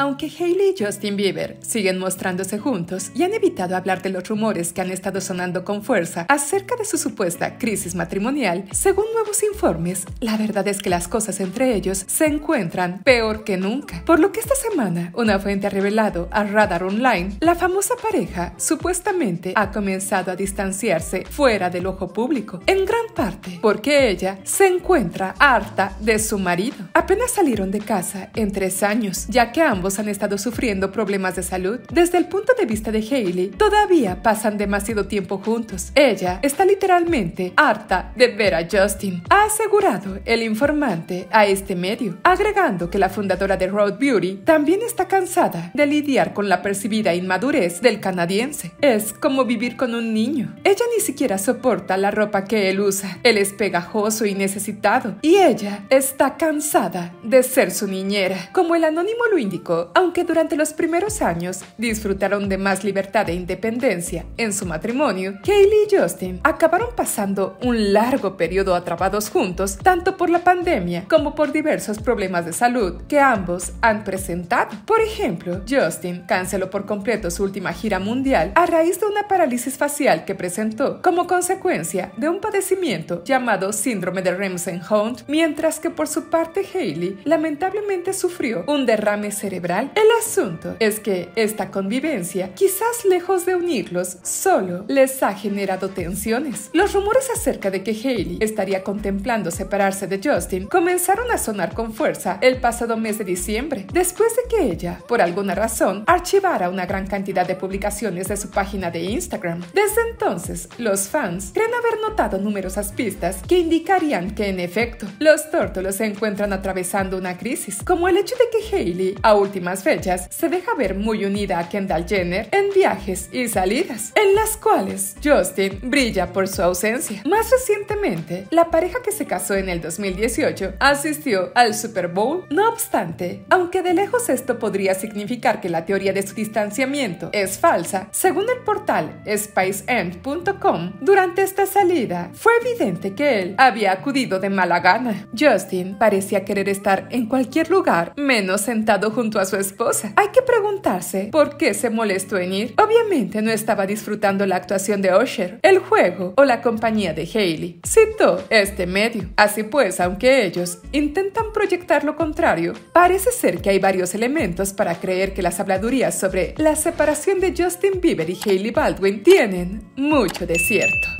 Aunque Hailey y Justin Bieber siguen mostrándose juntos y han evitado hablar de los rumores que han estado sonando con fuerza acerca de su supuesta crisis matrimonial, según nuevos informes, la verdad es que las cosas entre ellos se encuentran peor que nunca. Por lo que esta semana una fuente ha revelado a Radar Online, la famosa pareja supuestamente ha comenzado a distanciarse fuera del ojo público, en gran parte porque ella se encuentra harta de su marido. Apenas salieron de casa en tres años, ya que ambos han estado sufriendo problemas de salud. Desde el punto de vista de Hailey, todavía pasan demasiado tiempo juntos. Ella está literalmente harta de ver a Justin, ha asegurado el informante a este medio, agregando que la fundadora de Road Beauty también está cansada de lidiar con la percibida inmadurez del canadiense. Es como vivir con un niño. Ella ni siquiera soporta la ropa que él usa. Él es pegajoso y necesitado, y ella está cansada de ser su niñera. Como el anónimo lo indicó, aunque durante los primeros años disfrutaron de más libertad e independencia en su matrimonio, Hailey y Justin acabaron pasando un largo periodo atrapados juntos, tanto por la pandemia como por diversos problemas de salud que ambos han presentado. Por ejemplo, Justin canceló por completo su última gira mundial a raíz de una parálisis facial que presentó como consecuencia de un padecimiento llamado síndrome de remsen hunt mientras que por su parte Hailey lamentablemente sufrió un derrame cerebral el asunto es que esta convivencia, quizás lejos de unirlos, solo les ha generado tensiones. Los rumores acerca de que Hailey estaría contemplando separarse de Justin comenzaron a sonar con fuerza el pasado mes de diciembre, después de que ella, por alguna razón, archivara una gran cantidad de publicaciones de su página de Instagram. Desde entonces, los fans creen haber notado numerosas pistas que indicarían que, en efecto, los tórtolos se encuentran atravesando una crisis, como el hecho de que Hailey, a última fechas se deja ver muy unida a Kendall Jenner en viajes y salidas, en las cuales Justin brilla por su ausencia. Más recientemente, la pareja que se casó en el 2018 asistió al Super Bowl. No obstante, aunque de lejos esto podría significar que la teoría de su distanciamiento es falsa, según el portal spiceend.com, durante esta salida fue evidente que él había acudido de mala gana. Justin parecía querer estar en cualquier lugar menos sentado junto a su esposa. Hay que preguntarse por qué se molestó en ir. Obviamente no estaba disfrutando la actuación de Usher, el juego o la compañía de Haley. Citó este medio. Así pues, aunque ellos intentan proyectar lo contrario, parece ser que hay varios elementos para creer que las habladurías sobre la separación de Justin Bieber y Haley Baldwin tienen mucho de cierto.